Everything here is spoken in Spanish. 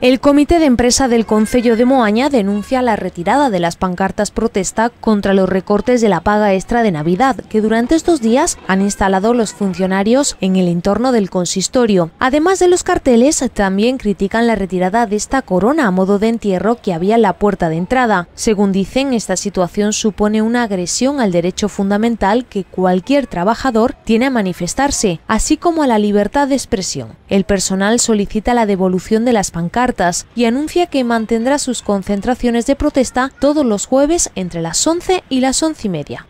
El comité de empresa del Concello de Moaña denuncia la retirada de las pancartas protesta contra los recortes de la paga extra de Navidad que durante estos días han instalado los funcionarios en el entorno del consistorio. Además de los carteles, también critican la retirada de esta corona a modo de entierro que había en la puerta de entrada. Según dicen, esta situación supone una agresión al derecho fundamental que cualquier trabajador tiene a manifestarse, así como a la libertad de expresión. El personal solicita la devolución de las pancartas y anuncia que mantendrá sus concentraciones de protesta todos los jueves entre las 11 y las 11 y media.